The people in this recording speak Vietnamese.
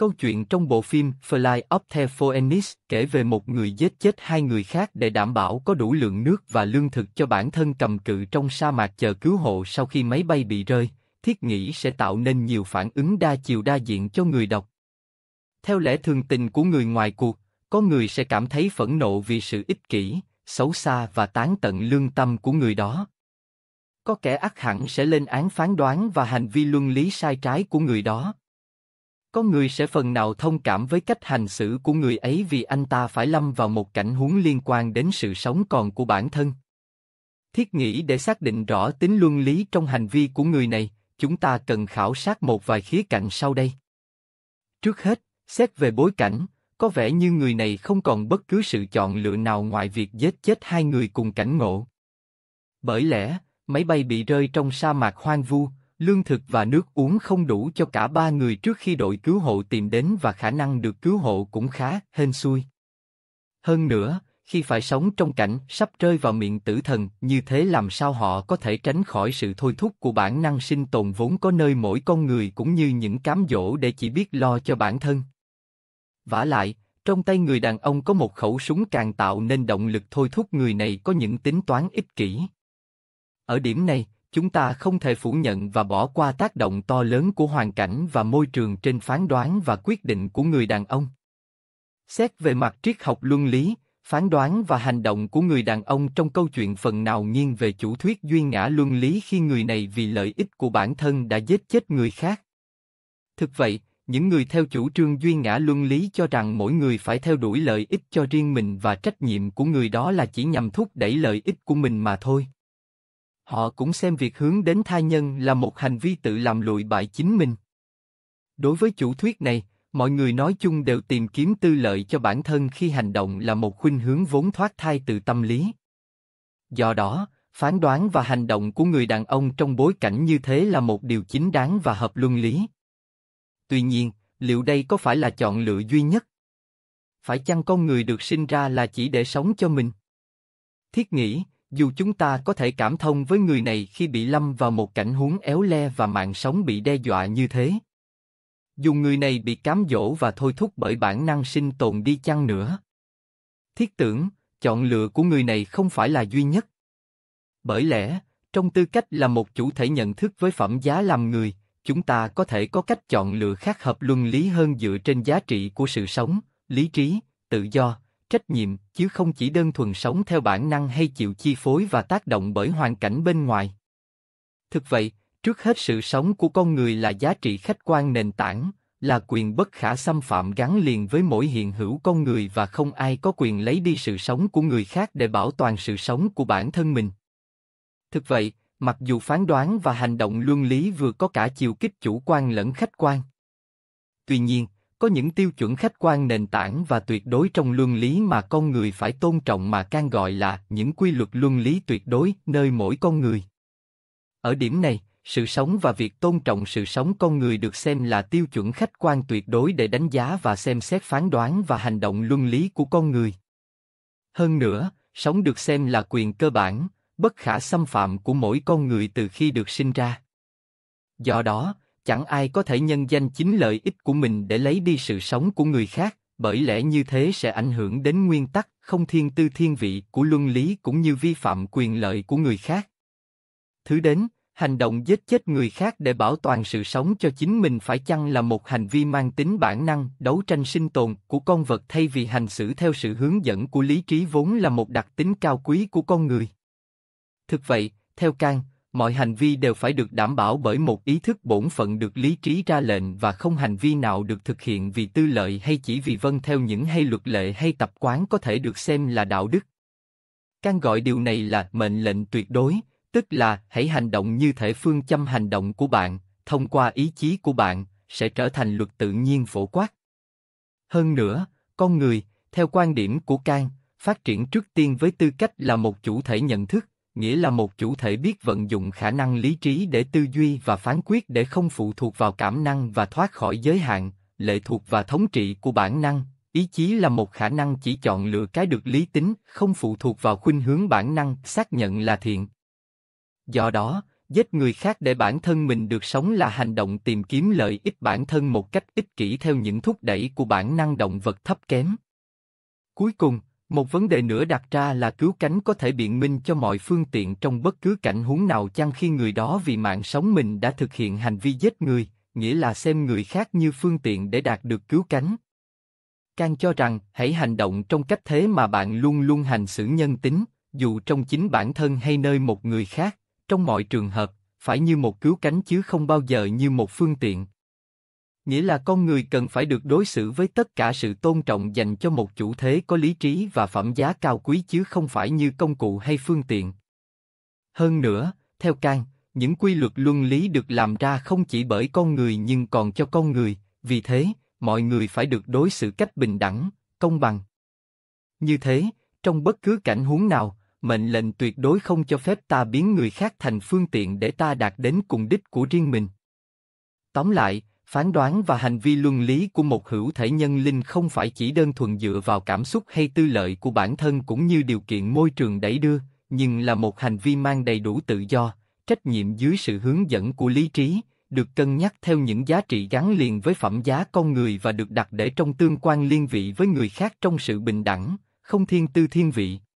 Câu chuyện trong bộ phim Fly Up the Phoenix kể về một người giết chết hai người khác để đảm bảo có đủ lượng nước và lương thực cho bản thân cầm cự trong sa mạc chờ cứu hộ sau khi máy bay bị rơi, thiết nghĩ sẽ tạo nên nhiều phản ứng đa chiều đa diện cho người đọc. Theo lẽ thường tình của người ngoài cuộc, có người sẽ cảm thấy phẫn nộ vì sự ích kỷ, xấu xa và tán tận lương tâm của người đó. Có kẻ ác hẳn sẽ lên án phán đoán và hành vi luân lý sai trái của người đó có người sẽ phần nào thông cảm với cách hành xử của người ấy vì anh ta phải lâm vào một cảnh huống liên quan đến sự sống còn của bản thân. Thiết nghĩ để xác định rõ tính luân lý trong hành vi của người này, chúng ta cần khảo sát một vài khía cạnh sau đây. Trước hết, xét về bối cảnh, có vẻ như người này không còn bất cứ sự chọn lựa nào ngoài việc giết chết hai người cùng cảnh ngộ. Bởi lẽ, máy bay bị rơi trong sa mạc hoang vu, lương thực và nước uống không đủ cho cả ba người trước khi đội cứu hộ tìm đến và khả năng được cứu hộ cũng khá hên xui. Hơn nữa, khi phải sống trong cảnh sắp rơi vào miệng tử thần, như thế làm sao họ có thể tránh khỏi sự thôi thúc của bản năng sinh tồn vốn có nơi mỗi con người cũng như những cám dỗ để chỉ biết lo cho bản thân. Vả lại, trong tay người đàn ông có một khẩu súng càng tạo nên động lực thôi thúc người này có những tính toán ích kỷ. Ở điểm này, chúng ta không thể phủ nhận và bỏ qua tác động to lớn của hoàn cảnh và môi trường trên phán đoán và quyết định của người đàn ông. Xét về mặt triết học luân lý, phán đoán và hành động của người đàn ông trong câu chuyện phần nào nghiêng về chủ thuyết duy ngã luân lý khi người này vì lợi ích của bản thân đã giết chết người khác. Thực vậy, những người theo chủ trương duy ngã luân lý cho rằng mỗi người phải theo đuổi lợi ích cho riêng mình và trách nhiệm của người đó là chỉ nhằm thúc đẩy lợi ích của mình mà thôi. Họ cũng xem việc hướng đến thai nhân là một hành vi tự làm lụi bại chính mình. Đối với chủ thuyết này, mọi người nói chung đều tìm kiếm tư lợi cho bản thân khi hành động là một khuynh hướng vốn thoát thai từ tâm lý. Do đó, phán đoán và hành động của người đàn ông trong bối cảnh như thế là một điều chính đáng và hợp luân lý. Tuy nhiên, liệu đây có phải là chọn lựa duy nhất? Phải chăng con người được sinh ra là chỉ để sống cho mình? Thiết nghĩ, dù chúng ta có thể cảm thông với người này khi bị lâm vào một cảnh huống éo le và mạng sống bị đe dọa như thế. Dù người này bị cám dỗ và thôi thúc bởi bản năng sinh tồn đi chăng nữa. Thiết tưởng, chọn lựa của người này không phải là duy nhất. Bởi lẽ, trong tư cách là một chủ thể nhận thức với phẩm giá làm người, chúng ta có thể có cách chọn lựa khác hợp luân lý hơn dựa trên giá trị của sự sống, lý trí, tự do, trách nhiệm, chứ không chỉ đơn thuần sống theo bản năng hay chịu chi phối và tác động bởi hoàn cảnh bên ngoài. Thực vậy, trước hết sự sống của con người là giá trị khách quan nền tảng, là quyền bất khả xâm phạm gắn liền với mỗi hiện hữu con người và không ai có quyền lấy đi sự sống của người khác để bảo toàn sự sống của bản thân mình. Thực vậy, mặc dù phán đoán và hành động luân lý vừa có cả chiều kích chủ quan lẫn khách quan. Tuy nhiên, có những tiêu chuẩn khách quan nền tảng và tuyệt đối trong luân lý mà con người phải tôn trọng mà can gọi là những quy luật luân lý tuyệt đối nơi mỗi con người. Ở điểm này, sự sống và việc tôn trọng sự sống con người được xem là tiêu chuẩn khách quan tuyệt đối để đánh giá và xem xét phán đoán và hành động luân lý của con người. Hơn nữa, sống được xem là quyền cơ bản, bất khả xâm phạm của mỗi con người từ khi được sinh ra. Do đó, chẳng ai có thể nhân danh chính lợi ích của mình để lấy đi sự sống của người khác, bởi lẽ như thế sẽ ảnh hưởng đến nguyên tắc không thiên tư thiên vị của luân lý cũng như vi phạm quyền lợi của người khác. Thứ đến, hành động giết chết người khác để bảo toàn sự sống cho chính mình phải chăng là một hành vi mang tính bản năng, đấu tranh sinh tồn của con vật thay vì hành xử theo sự hướng dẫn của lý trí vốn là một đặc tính cao quý của con người. Thực vậy, theo Kang mọi hành vi đều phải được đảm bảo bởi một ý thức bổn phận được lý trí ra lệnh và không hành vi nào được thực hiện vì tư lợi hay chỉ vì vâng theo những hay luật lệ hay tập quán có thể được xem là đạo đức. Can gọi điều này là mệnh lệnh tuyệt đối, tức là hãy hành động như thể phương châm hành động của bạn, thông qua ý chí của bạn, sẽ trở thành luật tự nhiên phổ quát. Hơn nữa, con người, theo quan điểm của Can, phát triển trước tiên với tư cách là một chủ thể nhận thức, nghĩa là một chủ thể biết vận dụng khả năng lý trí để tư duy và phán quyết để không phụ thuộc vào cảm năng và thoát khỏi giới hạn, lệ thuộc và thống trị của bản năng. Ý chí là một khả năng chỉ chọn lựa cái được lý tính, không phụ thuộc vào khuynh hướng bản năng, xác nhận là thiện. Do đó, giết người khác để bản thân mình được sống là hành động tìm kiếm lợi ích bản thân một cách ích kỷ theo những thúc đẩy của bản năng động vật thấp kém. Cuối cùng, một vấn đề nữa đặt ra là cứu cánh có thể biện minh cho mọi phương tiện trong bất cứ cảnh huống nào chăng khi người đó vì mạng sống mình đã thực hiện hành vi giết người, nghĩa là xem người khác như phương tiện để đạt được cứu cánh. Can cho rằng hãy hành động trong cách thế mà bạn luôn luôn hành xử nhân tính, dù trong chính bản thân hay nơi một người khác, trong mọi trường hợp, phải như một cứu cánh chứ không bao giờ như một phương tiện nghĩa là con người cần phải được đối xử với tất cả sự tôn trọng dành cho một chủ thế có lý trí và phẩm giá cao quý chứ không phải như công cụ hay phương tiện. Hơn nữa, theo Kant, những quy luật luân lý được làm ra không chỉ bởi con người nhưng còn cho con người, vì thế, mọi người phải được đối xử cách bình đẳng, công bằng. Như thế, trong bất cứ cảnh huống nào, mệnh lệnh tuyệt đối không cho phép ta biến người khác thành phương tiện để ta đạt đến cùng đích của riêng mình. Tóm lại, phán đoán và hành vi luân lý của một hữu thể nhân linh không phải chỉ đơn thuần dựa vào cảm xúc hay tư lợi của bản thân cũng như điều kiện môi trường đẩy đưa nhưng là một hành vi mang đầy đủ tự do trách nhiệm dưới sự hướng dẫn của lý trí được cân nhắc theo những giá trị gắn liền với phẩm giá con người và được đặt để trong tương quan liên vị với người khác trong sự bình đẳng không thiên tư thiên vị